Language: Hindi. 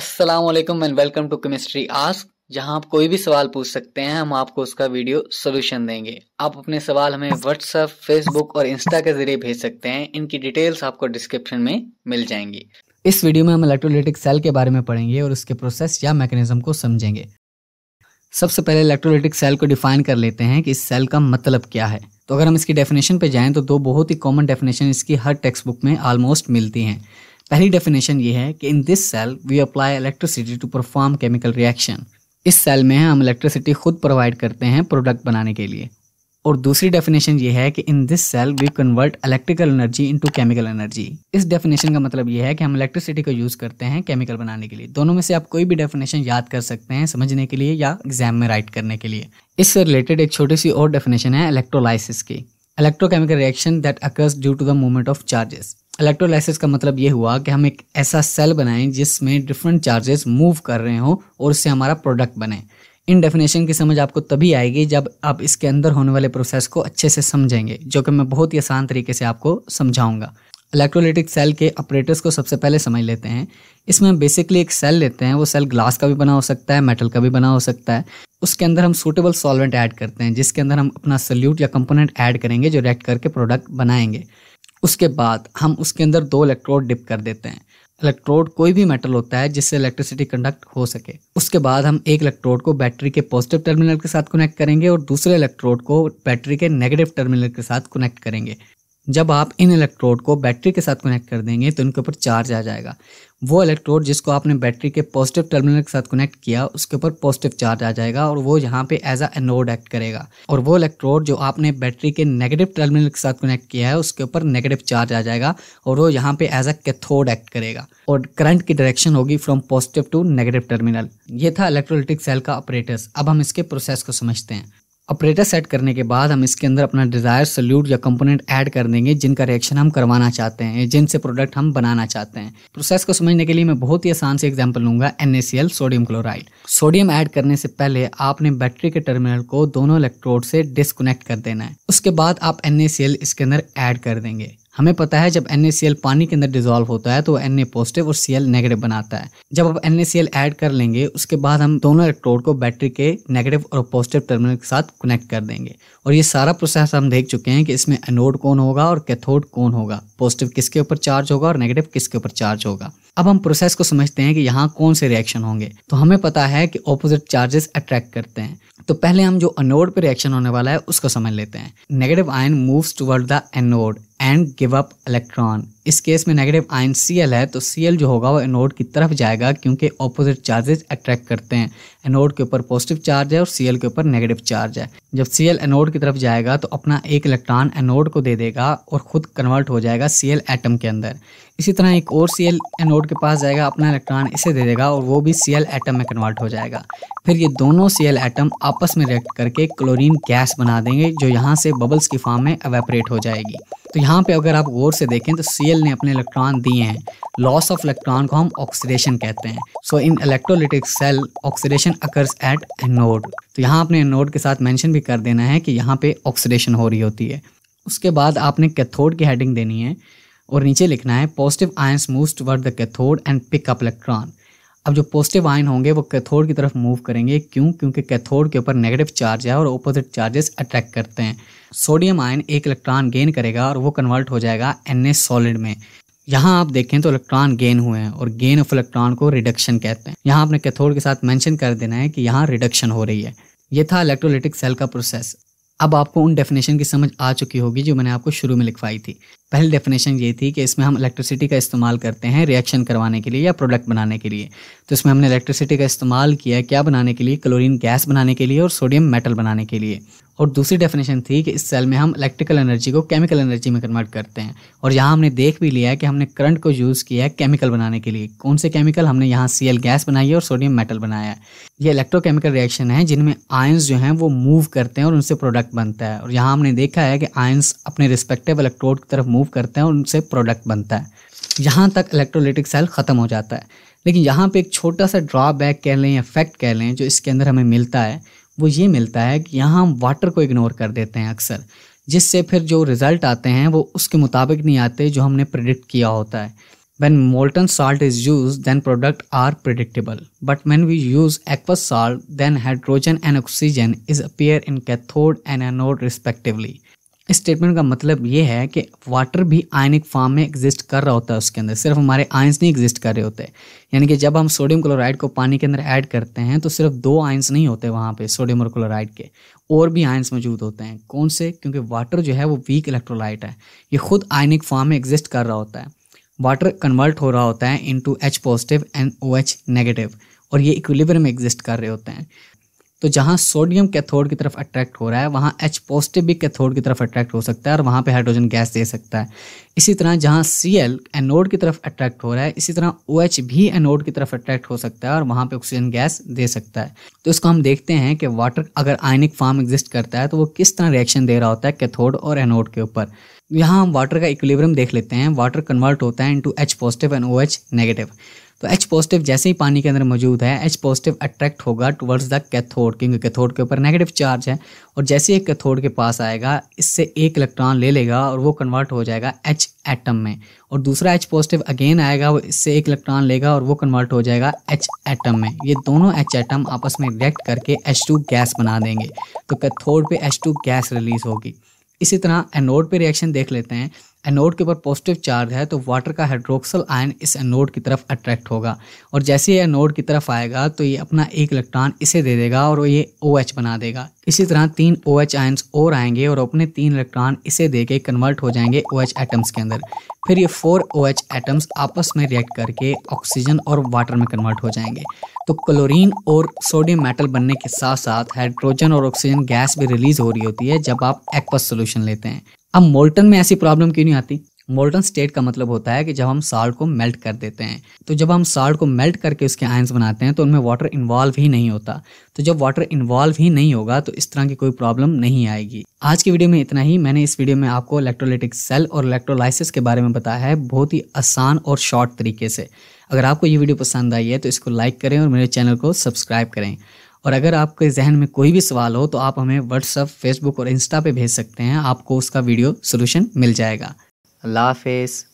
Aslam and welcome to chemistry ask जहां आप कोई भी सवाल पूछ सकते हैं हम आपको उसका वीडियो सोल्यूशन देंगे आप अपने सवाल हमें व्हाट्सएप फेसबुक और इंस्टा के जरिए भेज सकते हैं इनकी डिटेल्स आपको डिस्क्रिप्शन में मिल जाएंगी इस वीडियो में हम इलेक्ट्रोलिटिक सेल के बारे में पढ़ेंगे और उसके प्रोसेस या मैकेनिज्म को समझेंगे सबसे पहले इलेक्ट्रोलिटिक सेल को डिफाइन कर लेते हैं कि इस सेल का मतलब क्या है तो अगर हम इसकी डेफिनेशन पे जाएं तो दो बहुत ही कॉमन डेफिनेशन इसकी हर टेक्स्ट बुक में ऑलमोस्ट मिलती हैं पहली डेफिनेशन ये है कि in this cell we apply electricity to perform chemical reaction इस सेल में हम इलेक्ट्रिसिटी खुद प्रोवाइड करते हैं प्रोडक्ट बनाने के लिए और दूसरी डेफिनेशन ये है कि in this cell we convert electrical energy into chemical energy इस डेफिनेशन का मतलब ये है कि हम इलेक्ट्रिसिटी को यूज़ करते हैं केमिकल बनाने के लिए दोनों में से आप कोई भी डेफिनेशन याद कर सकते हैं समझने के लिए या एग्जाम में राइट करने के लिए इससे रिलेटेड एक छोटी सी और डेफिनेशन है इलेक्ट्रोलाइसिस की electrochemical reaction that occurs due to the movement of charges electrolysis का मतलब ये हुआ कि हम एक ऐसा सेल बनाएं जिसमें डिफरेंट चार्जेस मूव कर रहे हों और उससे हमारा प्रोडक्ट बने इन डेफिनेशन की समझ आपको तभी आएगी जब आप इसके अंदर होने वाले प्रोसेस को अच्छे से समझेंगे जो कि मैं बहुत ही आसान तरीके से आपको समझाऊंगा इलेक्ट्रोलिटिक सेल के ऑपरेटर्स को सबसे पहले समझ लेते हैं इसमें हम बेसिकली एक सेल लेते हैं वो सेल ग्लास का भी बना हो सकता है मेटल का भी बना हो सकता है उसके अंदर हम सूटेबल सॉल्वेंट ऐड करते हैं जिसके अंदर हम अपना सल्यूट या कंपोनेंट ऐड करेंगे जो रिएक्ट करके प्रोडक्ट बनाएंगे उसके बाद हम उसके अंदर दो इलेक्ट्रोड डिप कर देते हैं इलेक्ट्रोड कोई भी मेटल होता है जिससे इलेक्ट्रिसिटी कंडक्ट हो सके उसके बाद हम एक इलेक्ट्रोड को बैटरी के पॉजिटिव टर्मिनल के साथ कनेक्ट करेंगे और दूसरे इलेक्ट्रोड को बैटरी के नेगेटिव टर्मिनल के साथ कनेक्ट करेंगे जब आप इन इलेक्ट्रोड को बैटरी के साथ कनेक्ट कर देंगे तो इनके ऊपर चार्ज आ जाएगा वो इलेक्ट्रोड जिसको आपने बैटरी के पॉजिटिव टर्मिनल के साथ कनेक्ट किया उसके ऊपर पॉजिटिव चार्ज आ जाएगा और वो यहाँ पे एज अ एनोड एक्ट करेगा और वो इलेक्ट्रोड जो आपने बैटरी के नेगेटिव टर्मिनल के साथ कनेक्ट किया है उसके ऊपर नेगेटिव चार्ज आ जाएगा और वो यहाँ पे एज अ कैथोड एक्ट करेगा और करंट की डायरेक्शन होगी from positive to negative terminal ये था इलेक्ट्रोलिटिक सेल का ऑपरेटर्स अब हम इसके प्रोसेस को समझते हैं ऑपरेटर सेट करने के बाद हम इसके अंदर अपना डिज़ायर सोल्यूट या कंपोनेंट ऐड कर देंगे जिनका रिएक्शन हम करवाना चाहते हैं जिनसे प्रोडक्ट हम बनाना चाहते हैं प्रोसेस को समझने के लिए मैं बहुत ही आसान से एग्जांपल लूंगा an sodium chloride sodium add करने से पहले आपने बैटरी के टर्मिनल को दोनों इलेक्ट्रोड से डिस्कनेक्ट कर देना है उसके बाद आप एन इसके अंदर ऐड कर देंगे हमें पता है जब एन पानी के अंदर डिजोल्व होता है तो एन पॉजिटिव और सी नेगेटिव बनाता है जब आप एन ऐड कर लेंगे उसके बाद हम दोनों इलेक्ट्रोड को बैटरी के नेगेटिव और पॉजिटिव टर्मिनल के साथ कनेक्ट कर देंगे और ये सारा प्रोसेस हम देख चुके हैं कि इसमें एनोड कौन होगा और कैथोड कौन होगा पॉजिटिव किसके ऊपर चार्ज होगा और नेगेटिव किसके ऊपर चार्ज होगा अब हम प्रोसेस को समझते हैं कि यहाँ कौन से रिएक्शन होंगे तो हमें पता है कि ऑपोजिट चार्जेस अट्रैक्ट करते हैं तो पहले हम जो अनोड पर रिएक्शन होने वाला है उसको समझ लेते हैं negative ion moves toward the anode and give up electron इस केस में नेगेटिव आयन सी एल है तो सी एल जो होगा वो एनोड की तरफ जाएगा क्योंकि ऑपोजिट चार्जेस अट्रैक्ट करते हैं एनोड के ऊपर पॉजिटिव चार्ज है और सी एल के ऊपर नेगेटिव चार्ज है जब सी एल एनोड की तरफ जाएगा तो अपना एक इलेक्ट्रॉन एनोड को दे देगा और खुद कन्वर्ट हो जाएगा सी एल एटम के अंदर इसी तरह एक और सी एल एनोड के पास जाएगा अपना इलेक्ट्रॉन इसे दे देगा और वो भी सी एल एटम में कन्वर्ट हो जाएगा फिर ये दोनों सी एल एटम आपस में रिएक्ट करके क्लोरीन गैस बना देंगे जो यहाँ से बबल्स की फॉर्म में एवेपरेट हो जाएगी तो यहाँ पे अगर आप गौर से देखें तो सी ने अपने इलेक्ट्रॉन दिए हैं लॉस ऑफ इलेक्ट्रॉन को हम ऑक्सीडेशन कहते हैं so in electrolytic cell oxidation occurs at anode तो यहाँ आपने एनोड के साथ मैंशन भी कर देना है कि यहाँ पे ऑक्सीडेशन हो रही होती है उसके बाद आपने कैथोड की हेडिंग देनी है और नीचे लिखना है positive ions move toward the cathode and pick up electron अब जो पॉजिटिव आयन होंगे वो कैथोड की तरफ मूव करेंगे क्यों क्योंकि कैथोड के ऊपर नेगेटिव चार्ज है और ऑपोजिट चार्जेस अट्रैक्ट करते हैं सोडियम आयन एक इलेक्ट्रॉन गेन करेगा और वो कन्वर्ट हो जाएगा एन सॉलिड में यहाँ आप देखें तो इलेक्ट्रॉन गेन हुए हैं और गेन ऑफ इलेक्ट्रॉन को रिडक्शन कहते हैं यहाँ आपने कैथोड के साथ मेंशन कर देना है कि यहाँ रिडक्शन हो रही है ये था इलेक्ट्रोलिटिक सेल का प्रोसेस अब आपको उन डेफिनेशन की समझ आ चुकी होगी जो मैंने आपको शुरू में लिखवाई थी पहली डेफिनेशन ये थी कि इसमें हम इलेक्ट्रिसिटी का इस्तेमाल करते हैं रिएक्शन करवाने के लिए या प्रोडक्ट बनाने के लिए तो इसमें हमने इलेक्ट्रिसिटी का इस्तेमाल किया क्या बनाने के लिए क्लोरीन गैस बनाने के लिए और सोडियम मेटल बनाने के लिए और दूसरी डेफिनेशन थी कि इस सेल में हम इलेक्ट्रिकल एनर्जी को केमिकल एनर्जी में कन्वर्ट करते हैं और यहाँ हमने देख भी लिया है कि हमने करंट को यूज़ किया है केमिकल बनाने के लिए कौन से केमिकल हमने यहाँ सी गैस बनाई है और सोडियम मेटल बनाया है ये इलेक्ट्रोकेमिकल रिएक्शन है जिनमें आयंस जो हैं वो मूव करते हैं और उनसे प्रोडक्ट बनता है और यहाँ हमने देखा है कि आयंस अपने रिस्पेक्टिव इलेक्ट्रोड की तरफ मूव रिमूव करते हैं और उनसे प्रोडक्ट बनता है यहाँ तक इलेक्ट्रोलिटिक सेल ख़त्म हो जाता है लेकिन यहाँ पे एक छोटा सा ड्रॉबैक कह लें या फैक्ट कह लें जो इसके अंदर हमें मिलता है वो ये मिलता है कि यहाँ हम वाटर को इग्नोर कर देते हैं अक्सर जिससे फिर जो रिज़ल्ट आते हैं वो उसके मुताबिक नहीं आते जो हमने प्रिडिक्ट किया होता है when molten salt is use then product are predictable. But when we use aqueous salt then hydrogen and oxygen is appear in cathode and anode respectively इस स्टेटमेंट का मतलब ये है कि वाटर भी आयनिक फॉर्म में एग्जिस्ट कर रहा होता है उसके अंदर सिर्फ हमारे आयंस नहीं एग्जिस्ट कर रहे होते यानी कि जब हम सोडियम क्लोराइड को पानी के अंदर ऐड करते हैं तो सिर्फ दो आयंस नहीं होते वहाँ पे सोडियम और क्लोराइड के और भी आयंस मौजूद होते हैं कौन से क्योंकि वाटर जो है वो वीक इलेक्ट्रोलाइट है ये खुद आयनिक फॉर्म में एग्जिस्ट कर रहा होता है वाटर कन्वर्ट हो रहा होता है two H positive and O H negative और ये इक्विलिब्रियम में एग्जिस्ट कर रहे होते हैं तो जहाँ सोडियम कैथोड की तरफ अट्रैक्ट हो रहा है वहाँ एच पॉजिटिव भी कैथोड की तरफ अट्रैक्ट हो सकता है और वहाँ पे हाइड्रोजन गैस दे सकता है इसी तरह जहाँ सी एल एनोड की तरफ अट्रैक्ट हो रहा है इसी तरह ओ OH भी एनोड की तरफ अट्रैक्ट हो सकता है और वहाँ पे ऑक्सीजन गैस दे सकता है तो इसको हम देखते हैं कि वाटर अगर आयनिक फार्म एग्जिस्ट करता है तो वो किस तरह रिएक्शन दे रहा होता है कैथोड और एनोड के ऊपर यहाँ हम वाटर का इक्विलिब्रियम देख लेते हैं वाटर कन्वर्ट होता है into H positive and O H negative तो एच पॉजिटिव जैसे ही पानी के अंदर मौजूद है एच पॉजिटिव अट्रैक्ट होगा टुवर्ड्स द कैथोड क्योंकि कैथोड के ऊपर नेगेटिव चार्ज है और जैसे ही कैथोड के पास आएगा इससे एक इलेक्ट्रॉन ले लेगा और वो कन्वर्ट हो जाएगा एच एटम में और दूसरा एच पॉजिटिव अगेन आएगा वो इससे एक इलेक्ट्रॉन लेगा और वो कन्वर्ट हो जाएगा एच एटम में ये दोनों एच एटम आपस में रिएक्ट करके एच टू गैस बना देंगे तो कैथोड पे एच टू गैस रिलीज होगी इसी तरह एनोड पे रिएक्शन देख लेते हैं एनोड के ऊपर पॉजिटिव चार्ज है तो वाटर का हाइड्रोक्सल आयन इस एनोड की तरफ अट्रैक्ट होगा और जैसे ये एनोड की तरफ आएगा तो ये अपना एक इलेक्ट्रॉन इसे दे देगा और ये ओ OH बना देगा इसी तरह तीन ओ OH आयन्स और आएंगे और अपने तीन इलेक्ट्रॉन इसे दे के कन्वर्ट हो जाएंगे ओ OH एटम्स के अंदर फिर ये फोर ओ एटम्स आपस में रिएक्ट करके ऑक्सीजन और वाटर में कन्वर्ट हो जाएंगे तो क्लोरीन और सोडियम मेटल बनने के साथ साथ हाइड्रोजन और ऑक्सीजन गैस भी रिलीज हो रही होती है जब आप एक्वस सोल्यूशन लेते हैं अब मोल्टन में ऐसी प्रॉब्लम क्यों नहीं आती मोल्टन स्टेट का मतलब होता है कि जब हम साल्ट को मेल्ट कर देते हैं तो जब हम साल्ट को मेल्ट करके उसके आयंस बनाते हैं तो उनमें वाटर इन्वॉल्व ही नहीं होता तो जब वाटर इन्वॉल्व ही नहीं होगा तो इस तरह की कोई प्रॉब्लम नहीं आएगी आज की वीडियो में इतना ही मैंने इस वीडियो में आपको इलेक्ट्रोलिटिक सेल और इलेक्ट्रोलाइसिस के बारे में बताया है बहुत ही आसान और शॉर्ट तरीके से अगर आपको ये वीडियो पसंद आई है तो इसको लाइक करें और मेरे चैनल को सब्सक्राइब करें और अगर आपके जहन में कोई भी सवाल हो तो आप हमें व्हाट्सअप फेसबुक और इंस्टा पे भेज सकते हैं आपको उसका वीडियो सोल्यूशन मिल जाएगा अल्लाह हाफिज़